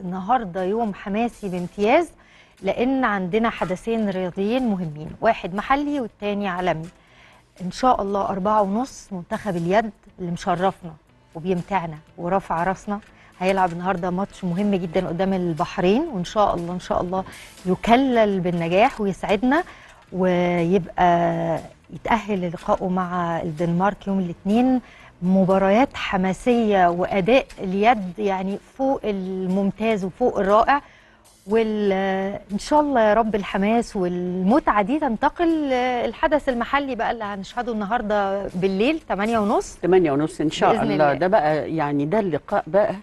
النهارده يوم حماسي بامتياز لان عندنا حدثين رياضيين مهمين واحد محلي والتاني عالمي ان شاء الله أربعة ونص منتخب اليد اللي مشرفنا وبيمتعنا ورفع راسنا هيلعب النهارده ماتش مهم جدا قدام البحرين وان شاء الله ان شاء الله يكلل بالنجاح ويسعدنا ويبقى يتأهل للقائه مع الدنمارك يوم الاثنين مباريات حماسيه واداء اليد يعني فوق الممتاز وفوق الرائع وان شاء الله يا رب الحماس والمتعه دي تنتقل الحدث المحلي بقى اللي هنشهده النهارده بالليل 8 ونص 8 ونص ان شاء الله. الله ده بقى يعني ده اللقاء بقى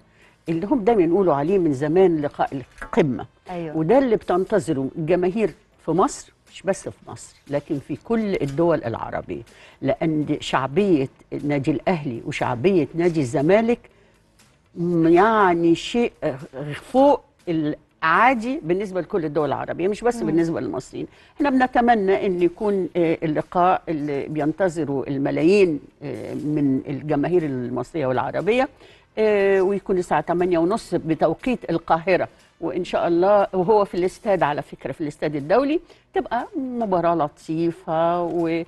اللي هم دايما يقولوا عليه من زمان لقاء القمه أيوة. وده اللي بتنتظره الجماهير في مصر مش بس في مصر لكن في كل الدول العربية لأن شعبية نادي الأهلي وشعبية نادي الزمالك يعني شيء فوق العادي بالنسبه لكل الدول العربيه مش بس بالنسبه للمصريين احنا بنتمنى ان يكون آه، اللقاء اللي بينتظره الملايين آه، من الجماهير المصريه والعربيه آه، ويكون الساعه 8:30 بتوقيت القاهره وان شاء الله وهو في الاستاد على فكره في الاستاد الدولي تبقى مباراه لطيفه و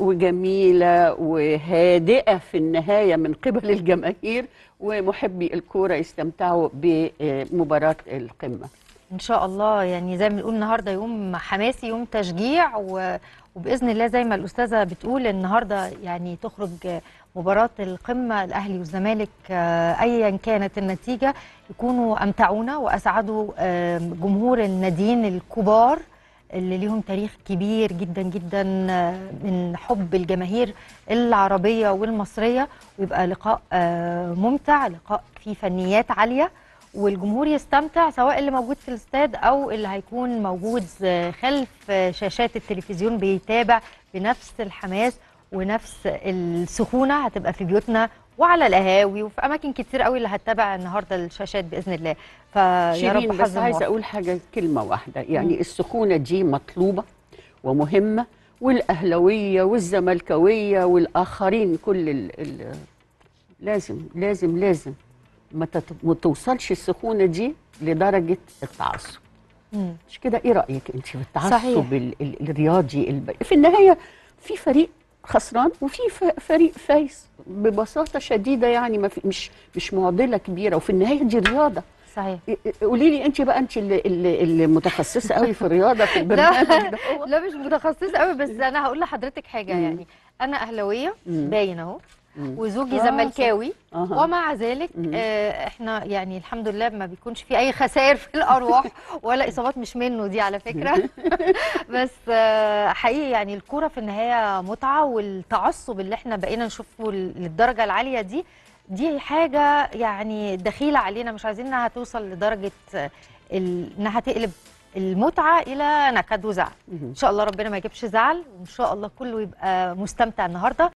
وجميله وهادئه في النهايه من قبل الجماهير ومحبي الكوره يستمتعوا بمباراه القمه ان شاء الله يعني زي ما بنقول النهارده يوم حماسي يوم تشجيع و... وباذن الله زي ما الاستاذه بتقول النهارده يعني تخرج مباراه القمه الاهلي والزمالك آه، ايا كانت النتيجه يكونوا امتعونا واسعدوا جمهور الناديين الكبار اللي ليهم تاريخ كبير جدا جدا آه، من حب الجماهير العربيه والمصريه ويبقى لقاء آه، ممتع لقاء فيه فنيات عاليه والجمهور يستمتع سواء اللي موجود في الاستاد او اللي هيكون موجود خلف شاشات التلفزيون بيتابع بنفس الحماس ونفس السخونه هتبقى في بيوتنا وعلى القهاوي وفي اماكن كتير قوي اللي هتتابع النهارده الشاشات باذن الله فيا رب بس عايزه اقول حاجه كلمه واحده يعني م. السخونه دي مطلوبه ومهمه والاهلاويه والزملكاويه والاخرين كل ال لازم لازم لازم ما توصلش السخونه دي لدرجه التعصب مش كده ايه رايك انت في التعصب الرياضي في النهايه في فريق خسران وفي فريق فايز ببساطه شديده يعني ما في مش مش معضله كبيره وفي النهايه دي رياضه صحيح قولي لي انت بقى انت اللي, اللي متخصصه قوي في الرياضه في البرنامج ده لا مش متخصصه قوي بس انا هقول لحضرتك حاجه يعني انا اهلاويه باين اهو وزوجي زملكاوي آه. ومع ذلك آه احنا يعني الحمد لله ما بيكونش في اي خسائر في الارواح ولا اصابات مش منه دي على فكره بس آه، حقيقي يعني الكوره في النهايه متعه والتعصب اللي احنا بقينا نشوفه للدرجه العاليه دي دي حاجه يعني دخيله علينا مش عايزين انها توصل لدرجه آه، انها تقلب المتعه الى نكد وزعل ان شاء الله ربنا ما يجيبش زعل وان شاء الله كله يبقى مستمتع النهارده